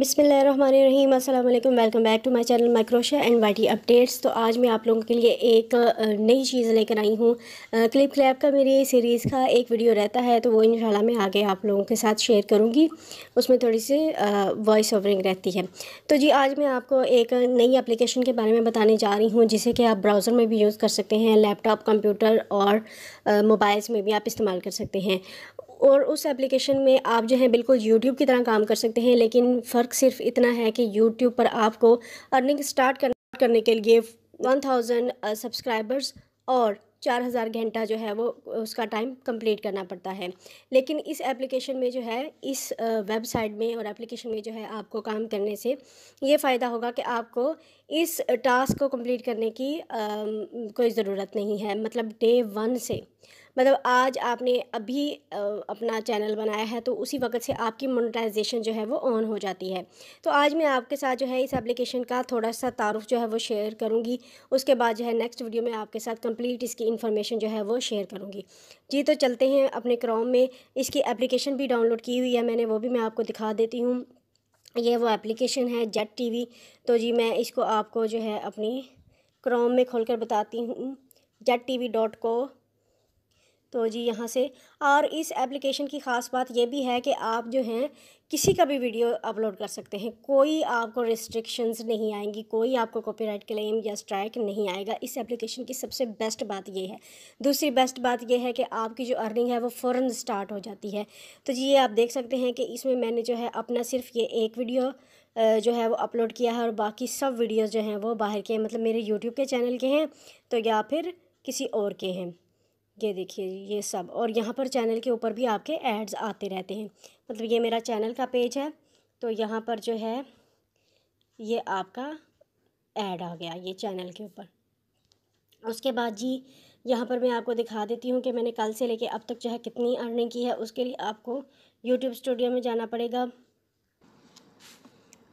बिसमीम अल्लाम welcome back to my channel माइक्रोशा एंड वाइटी अपडेट्स तो आज मैं आप लोगों के लिए एक नई चीज़ लेकर आई हूँ क्लिप क्लैप का मेरी सीरीज़ का एक वीडियो रहता है तो वो इंशाल्लाह मैं आगे आप लोगों के साथ शेयर करूँगी उसमें थोड़ी सी वॉइस ओवरिंग रहती है तो जी आज मैं आपको एक नई एप्लीकेशन के बारे में बताने जा रही हूँ जिसे कि आप ब्राउज़र में भी यूज़ कर सकते हैं लैपटॉप कंप्यूटर और मोबाइल्स में भी आप इस्तेमाल कर सकते हैं और उस एप्लीकेशन में आप जो है बिल्कुल यूट्यूब की तरह काम कर सकते हैं लेकिन फ़र्क सिर्फ इतना है कि यूट्यूब पर आपको अर्निंग स्टार्ट करने के लिए वन थाउजेंड सब्सक्राइबर्स और चार हज़ार घंटा जो है वो uh, उसका टाइम कंप्लीट करना पड़ता है लेकिन इस एप्लीकेशन में जो है इस वेबसाइट uh, में और एप्लीकेशन में जो है आपको काम करने से ये फ़ायदा होगा कि आपको इस टास्क को कंप्लीट करने की आ, um, कोई ज़रूरत नहीं है मतलब डे वन से मतलब आज आपने अभी अपना चैनल बनाया है तो उसी वक्त से आपकी मोनेटाइजेशन जो है वो ऑन हो जाती है तो आज मैं आपके साथ जो है इस एप्लीकेशन का थोड़ा सा तारुफ जो है वो शेयर करूँगी उसके बाद जो है नेक्स्ट वीडियो में आपके साथ कम्प्लीट इसकी इन्फॉर्मेशन जो है वो शेयर करूँगी जी तो चलते हैं अपने क्रॉम में इसकी एप्लीकेशन भी डाउनलोड की हुई है मैंने वो भी मैं आपको दिखा देती हूँ ये वो एप्लीकेशन है जेट टीवी तो जी मैं इसको आपको जो है अपनी क्रोम में खोलकर बताती हूँ जेट टी वी डॉट को तो जी यहाँ से और इस एप्लीकेशन की ख़ास बात यह भी है कि आप जो हैं किसी का भी वीडियो अपलोड कर सकते हैं कोई आपको रिस्ट्रिक्शंस नहीं आएंगी कोई आपको कॉपीराइट क्लेम या स्ट्राइक नहीं आएगा इस एप्लीकेशन की सबसे बेस्ट बात यह है दूसरी बेस्ट बात यह है कि आपकी जो अर्निंग है वो फ़ौर स्टार्ट हो जाती है तो जी ये आप देख सकते हैं कि इसमें मैंने जो है अपना सिर्फ ये एक वीडियो जो है वो अपलोड किया है और बाकी सब वीडियोज़ जो हैं वो बाहर के हैं मतलब मेरे यूट्यूब के चैनल के हैं तो या फिर किसी और के हैं ये देखिए ये सब और यहाँ पर चैनल के ऊपर भी आपके एड्स आते रहते हैं मतलब ये मेरा चैनल का पेज है तो यहाँ पर जो है ये आपका ऐड आ गया ये चैनल के ऊपर उसके बाद जी यहाँ पर मैं आपको दिखा देती हूँ कि मैंने कल से लेके अब तक जो है कितनी अर्निंग की है उसके लिए आपको यूट्यूब स्टूडियो में जाना पड़ेगा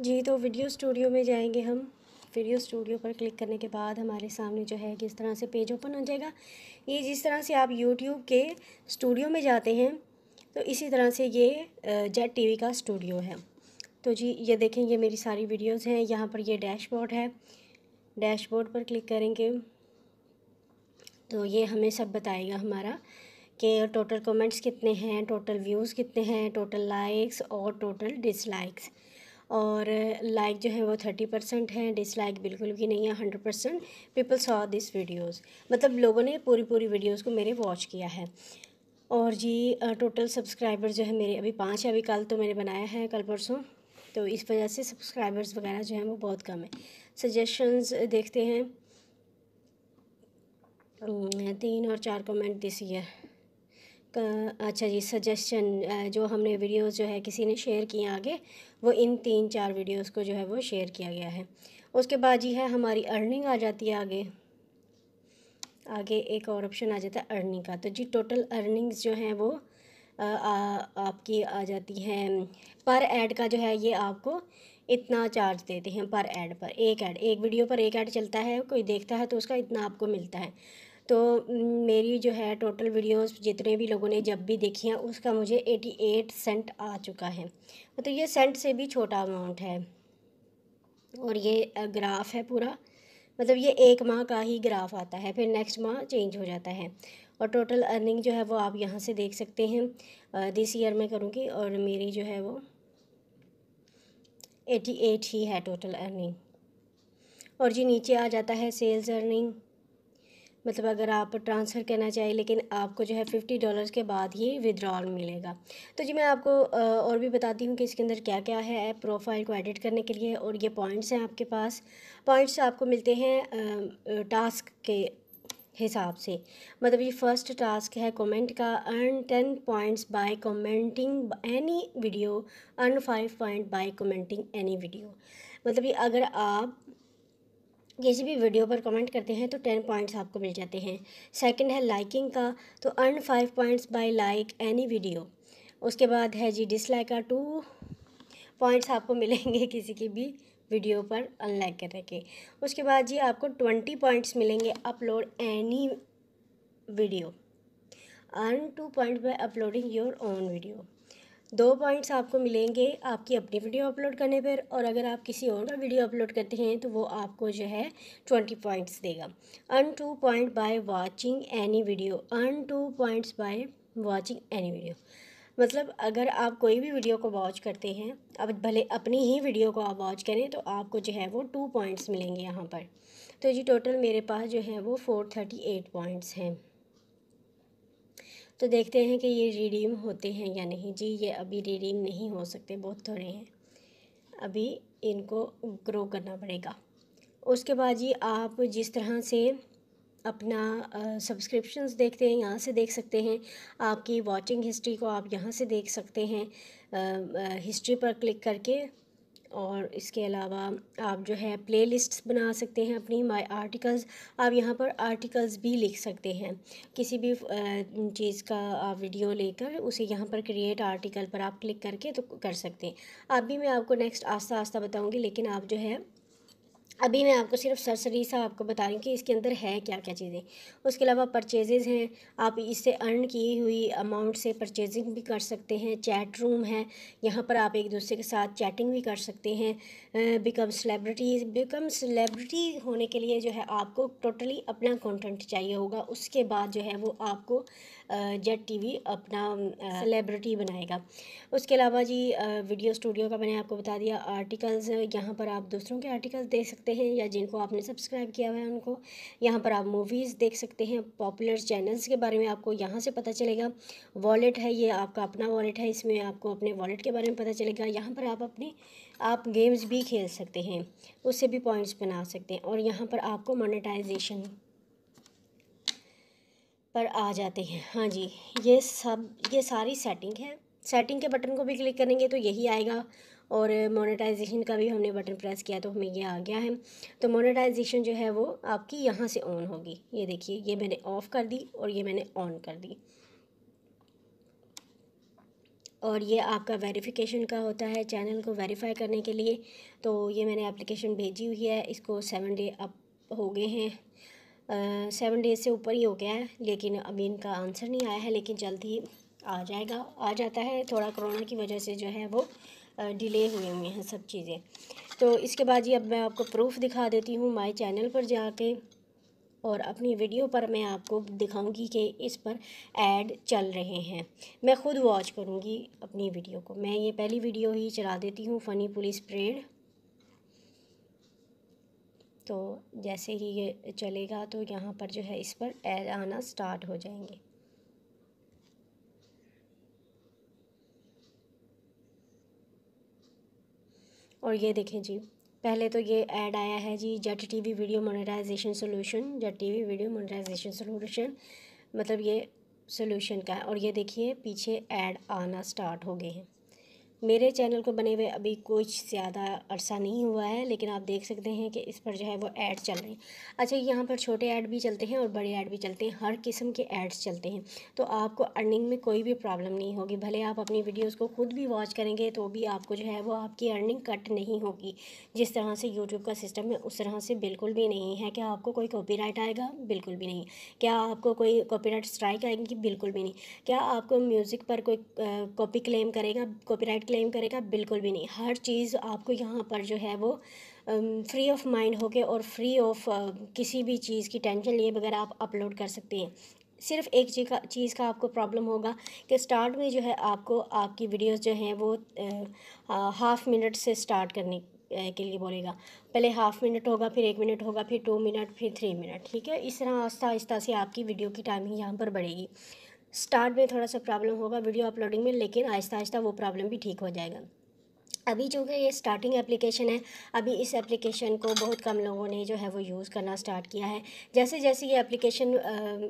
जी तो वीडियो स्टूडियो में जाएंगे हम वीडियो स्टूडियो पर क्लिक करने के बाद हमारे सामने जो है किस तरह से पेज ओपन हो जाएगा ये जिस तरह से आप यूट्यूब के स्टूडियो में जाते हैं तो इसी तरह से ये जेट टी का स्टूडियो है तो जी ये देखें ये मेरी सारी वीडियोस हैं यहाँ पर ये डैशबोर्ड है डैशबोर्ड पर क्लिक करेंगे तो ये हमें सब बताएगा हमारा कि टोटल कमेंट्स कितने हैं टोटल व्यूज़ कितने हैं टोटल लाइक्स और टोटल डिसलाइक्स और लाइक जो है वो थर्टी परसेंट है डिसलाइक बिल्कुल भी नहीं है hundred percent people saw this videos मतलब लोगों ने पूरी पूरी वीडियोस को मेरे वॉच किया है और जी टोटल सब्सक्राइबर जो है मेरे अभी पाँच है अभी कल तो मैंने बनाया है कल परसों तो इस वजह से सब्सक्राइबर्स वगैरह जो हैं वो बहुत कम है सजेशंस देखते हैं हम्म, तीन और चार कमेंट दिस ईयर अच्छा जी सजेशन जो हमने वीडियोस जो है किसी ने शेयर किए आगे वो इन तीन चार वीडियोस को जो है वो शेयर किया गया है उसके बाद जी है हमारी अर्निंग आ जाती है आगे आगे एक और ऑप्शन आ जाता है अर्निंग का तो जी टोटल अर्निंग्स जो हैं वो आ, आ, आपकी आ जाती हैं पर एड का जो है ये आपको इतना चार्ज देते हैं पर ऐड पर एक ऐड एक वीडियो पर एक ऐड चलता है कोई देखता है तो उसका इतना आपको मिलता है तो मेरी जो है टोटल वीडियोस जितने भी लोगों ने जब भी देखी हैं उसका मुझे एटी एट सेंट आ चुका है मतलब ये सेंट से भी छोटा अमाउंट है और ये ग्राफ है पूरा मतलब ये एक माह का ही ग्राफ आता है फिर नेक्स्ट माह चेंज हो जाता है और टोटल अर्निंग जो है वो आप यहाँ से देख सकते हैं दिस ईयर में करूँगी और मेरी जो है वो एटी एट ही है टोटल अर्निंग और जी नीचे आ जाता है सेल्स अर्निंग मतलब अगर आप ट्रांसफ़र करना चाहें लेकिन आपको जो है फ़िफ्टी डॉलर्स के बाद ही विदड्रॉल मिलेगा तो जी मैं आपको और भी बताती हूँ कि इसके अंदर क्या क्या है प्रोफाइल को एडिट करने के लिए और ये पॉइंट्स हैं आपके पास पॉइंट्स आपको मिलते हैं टास्क के हिसाब से मतलब ये फर्स्ट टास्क है कमेंट का earn ten points by commenting any video earn five point by commenting any video मतलब ये अगर आप किसी भी वीडियो पर कमेंट करते हैं तो टेन पॉइंट्स आपको मिल जाते हैं सेकंड है लाइकिंग का तो earn five points by like any video उसके बाद है जी डिसलाइक का टू पॉइंट्स आपको मिलेंगे किसी की भी वीडियो पर अनलाइक करने के उसके बाद जी आपको ट्वेंटी पॉइंट्स मिलेंगे upload any video earn two point by uploading your own video दो पॉइंट्स आपको मिलेंगे आपकी अपनी वीडियो अपलोड करने पर और अगर आप किसी और का वीडियो अपलोड करते हैं तो वो आपको जो है ट्वेंटी पॉइंट्स देगा earn two point by watching any video earn two points by watching any video मतलब अगर आप कोई भी वीडियो को वॉच करते हैं अब भले अपनी ही वीडियो को आप वॉच करें तो आपको जो है वो टू पॉइंट्स मिलेंगे यहाँ पर तो जी टोटल मेरे पास जो है वो फोर थर्टी एट पॉइंट्स हैं तो देखते हैं कि ये रिडीम होते हैं या नहीं जी ये अभी रिडीम नहीं हो सकते बहुत थोड़े हैं अभी इनको ग्रो करना पड़ेगा उसके बाद जी आप जिस तरह से अपना सब्सक्रिप्शंस uh, देखते हैं यहाँ से देख सकते हैं आपकी वॉचिंग हिस्ट्री को आप यहाँ से देख सकते हैं हिस्ट्री uh, uh, पर क्लिक करके और इसके अलावा आप जो है प्लेलिस्ट्स बना सकते हैं अपनी माय आर्टिकल्स आप यहाँ पर आर्टिकल्स भी लिख सकते हैं किसी भी चीज़ का आप वीडियो लेकर उसे यहाँ पर क्रिएट आर्टिकल पर आप क्लिक करके तो कर सकते हैं अभी मैं आपको नेक्स्ट आस्ता आस्ता बताऊँगी लेकिन आप जो है अभी मैं आपको सिर्फ सरसरी सा आपको बता रही हूँ कि इसके अंदर है क्या क्या चीज़ें उसके अलावा परचेजेज़ हैं आप इससे अर्न की हुई अमाउंट से परचेजिंग भी कर सकते हैं चैट रूम है यहाँ पर आप एक दूसरे के साथ चैटिंग भी कर सकते हैं बिकम सेलेब्रिटी बिकम सेलेब्रिटी होने के लिए जो है आपको टोटली अपना कॉन्टेंट चाहिए होगा उसके बाद जो है वो आपको जेट टी अपना सेलेब्रिटी बनाएगा उसके अलावा जी वीडियो स्टूडियो का मैंने आपको बता दिया आर्टिकल्स यहाँ पर आप दूसरों के आर्टिकल्स सकते सकते हैं या जिनको आपने सब्सक्राइब किया हुआ है उनको यहाँ पर आप मूवीज़ देख सकते हैं पॉपुलर चैनल्स के बारे में आपको यहाँ से पता चलेगा वॉलेट है ये आपका अपना वॉलेट है इसमें आपको अपने वॉलेट के बारे में पता चलेगा यहाँ पर आप अपने आप गेम्स भी खेल सकते हैं उससे भी पॉइंट्स बना सकते हैं और यहाँ पर आपको मोनिटाइजेशन पर आ जाते हैं हाँ जी ये सब ये सारी सेटिंग है सेटिंग के बटन को भी क्लिक करेंगे तो यही आएगा और मोनेटाइजेशन का भी हमने बटन प्रेस किया तो हमें ये आ गया है तो मोनेटाइजेशन जो है वो आपकी यहाँ से ऑन होगी ये देखिए ये मैंने ऑफ़ कर दी और ये मैंने ऑन कर दी और ये आपका वेरिफिकेशन का होता है चैनल को वेरीफाई करने के लिए तो ये मैंने एप्लीकेशन भेजी हुई है इसको सेवन डे अप हो गए हैं सेवन डेज से ऊपर ही हो गया है लेकिन अभी इनका आंसर नहीं आया है लेकिन जल्द ही आ जाएगा आ जाता है थोड़ा कोरोना की वजह से जो है वो डिले हुए हुए हैं सब चीज़ें तो इसके बाद ये अब मैं आपको प्रूफ दिखा देती हूँ माय चैनल पर जाके और अपनी वीडियो पर मैं आपको दिखाऊंगी कि इस पर ऐड चल रहे हैं मैं ख़ुद वॉच करूँगी अपनी वीडियो को मैं ये पहली वीडियो ही चला देती हूँ फ़नी पुलिस परेड तो जैसे ही ये चलेगा तो यहाँ पर जो है इस पर ऐड आना स्टार्ट हो जाएंगे और ये देखें जी पहले तो ये ऐड आया है जी Jet TV video monetization solution Jet TV video monetization solution मतलब ये सॉल्यूशन का है और ये देखिए पीछे ऐड आना स्टार्ट हो गए हैं मेरे चैनल को बने हुए अभी कुछ ज़्यादा अरसा नहीं हुआ है लेकिन आप देख सकते हैं कि इस पर जो है वो ऐड चल रहे हैं अच्छा यहाँ पर छोटे ऐड भी चलते हैं और बड़े ऐड भी चलते हैं हर किस्म के ऐड्स चलते हैं तो आपको अर्निंग में कोई भी प्रॉब्लम नहीं होगी भले आप अपनी वीडियोज़ को खुद भी वॉच करेंगे तो भी आपको जो है वो आपकी अर्निंग कट नहीं होगी जिस तरह से यूट्यूब का सिस्टम है उस तरह से बिल्कुल भी नहीं है क्या आपको कोई कॉपी आएगा बिल्कुल भी नहीं क्या आपको कोई कॉपी स्ट्राइक आएगी बिल्कुल भी नहीं क्या आपको म्यूज़िक पर कोई कॉपी क्लेम करेगा कॉपी क्लेम करेगा बिल्कुल भी नहीं हर चीज़ आपको यहाँ पर जो है वो फ्री ऑफ माइंड होके और फ्री ऑफ किसी भी चीज़ की टेंशन लिए बगैर आप अपलोड कर सकते हैं सिर्फ एक चीज़ का चीज़ का आपको प्रॉब्लम होगा कि स्टार्ट में जो है आपको आपकी वीडियोस जो हैं वो हाफ़ मिनट से स्टार्ट करने के लिए बोलेगा पहले हाफ़ मिनट होगा फिर एक मिनट होगा फिर टू मिनट फिर थ्री मिनट ठीक है इस तरह आस्ता आहिस्ता से आपकी वीडियो की टाइमिंग यहाँ पर बढ़ेगी स्टार्ट में थोड़ा सा प्रॉब्लम होगा वीडियो अपलोडिंग में लेकिन आहिस्ता आहिस्ता वो प्रॉब्लम भी ठीक हो जाएगा अभी जो है ये स्टार्टिंग एप्लीकेशन है अभी इस एप्लीकेशन को बहुत कम लोगों ने जो है वो यूज़ करना स्टार्ट किया है जैसे जैसे ये एप्लीकेशन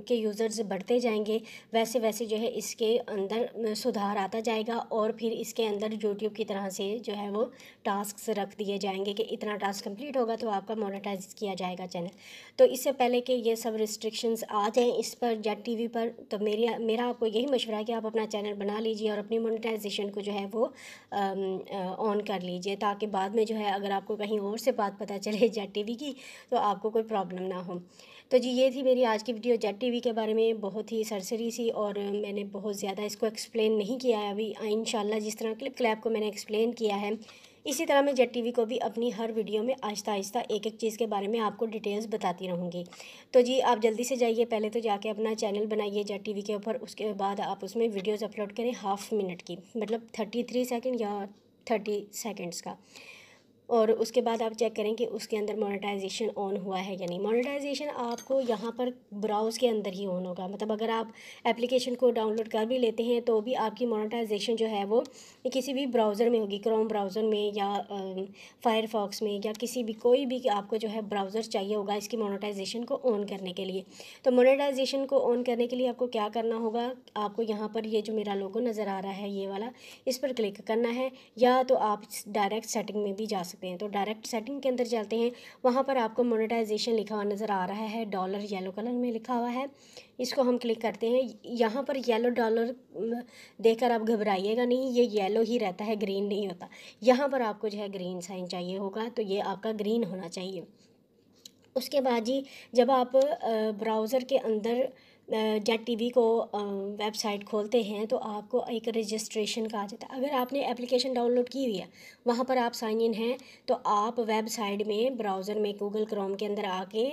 के यूज़र्स बढ़ते जाएंगे वैसे वैसे जो है इसके अंदर सुधार आता जाएगा और फिर इसके अंदर यूट्यूब की तरह से जो है वो टास्क रख दिए जाएंगे कि इतना टास्क कम्प्लीट होगा तो आपका मोनिटाइज किया जाएगा चैनल तो इससे पहले कि ये सब रिस्ट्रिक्शंस आ जाएँ इस पर या टी पर तो मेरी मेरा आपको यही मशवरा है कि आप अपना चैनल बना लीजिए और अपनी मोनिटाइजेशन को जो है वो ऑन कर लीजिए ताकि बाद में जो है अगर आपको कहीं और से बात पता चले जेट टी की तो आपको कोई प्रॉब्लम ना हो तो जी ये थी मेरी आज की वीडियो जेट टी के बारे में बहुत ही सरसरी सी और मैंने बहुत ज़्यादा इसको एक्सप्लेन नहीं किया है अभी इन जिस तरह क्लिप क्लैप को मैंने एक्सप्लेन किया है इसी तरह मैं जेट वी को भी अपनी हर वीडियो में आहिस्ता आहिस्ता एक एक चीज़ के बारे में आपको डिटेल्स बताती रहूँगी तो जी आप जल्दी से जाइए पहले तो जाके अपना चैनल बनाइए जेट वी के ऊपर उसके बाद आप उसमें वीडियोस अपलोड करें हाफ़ मिनट की मतलब थर्टी थ्री सेकेंड या थर्टी सेकेंड्स का और उसके बाद आप चेक करें कि उसके अंदर मोनेटाइजेशन ऑन हुआ है या नहीं मोनेटाइजेशन आपको यहाँ पर ब्राउज़ के अंदर ही ऑन होगा मतलब अगर आप एप्लीकेशन को डाउनलोड कर भी लेते हैं तो भी आपकी मोनेटाइजेशन जो है वो किसी भी ब्राउज़र में होगी क्रोम ब्राउज़र में या फायरफॉक्स में या किसी भी कोई भी आपको जो है ब्राउज़र चाहिए होगा इसकी मोनेटाइजेशन को ऑन करने के लिए तो मोनेटाइजेशन को ऑन करने के लिए आपको क्या करना होगा आपको यहाँ पर ये जो मेरा लोगो नज़र आ रहा है ये वाला इस पर क्लिक करना है या तो आप डायरेक्ट सेटिंग में भी जा सकते सकते हैं तो डायरेक्ट सेटिंग के अंदर चलते हैं वहाँ पर आपको मोनेटाइजेशन लिखा हुआ नज़र आ रहा है डॉलर येलो कलर में लिखा हुआ है इसको हम क्लिक करते हैं यहाँ पर येलो डॉलर देखकर आप घबराइएगा नहीं ये येलो ही रहता है ग्रीन नहीं होता यहाँ पर आपको जो है ग्रीन साइन चाहिए होगा तो ये आपका ग्रीन होना चाहिए उसके बाद जी जब आप ब्राउज़र के अंदर जेट टीवी को वेबसाइट खोलते हैं तो आपको एक रजिस्ट्रेशन का आ जाता है अगर आपने एप्लीकेशन डाउनलोड की हुई है वहाँ पर आप साइन इन हैं तो आप वेबसाइट में ब्राउज़र में गूगल क्रोम के अंदर आके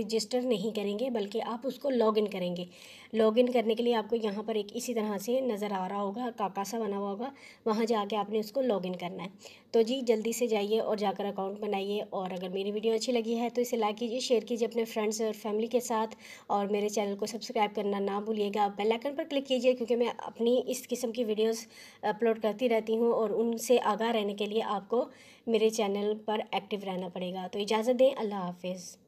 रजिस्टर नहीं करेंगे बल्कि आप उसको लॉगिन करेंगे लॉगिन करने के लिए आपको यहाँ पर एक इसी तरह से नज़र आ रहा होगा काका सा बना हुआ होगा वहाँ जाके आपने उसको लॉगिन करना है तो जी जल्दी से जाइए और जाकर अकाउंट बनाइए और अगर मेरी वीडियो अच्छी लगी है तो इसे लाइक कीजिए शेयर कीजिए अपने फ्रेंड्स और फैमिली के साथ और मेरे चैनल को सब्सक्राइब करना ना भूलिएगा बेल आइकन पर क्लिक कीजिए क्योंकि मैं अपनी इस किस्म की वीडियोस अपलोड करती रहती हूँ और उनसे आगाह रहने के लिए आपको मेरे चैनल पर एक्टिव रहना पड़ेगा तो इजाज़त दें अल्लाह हाफिज़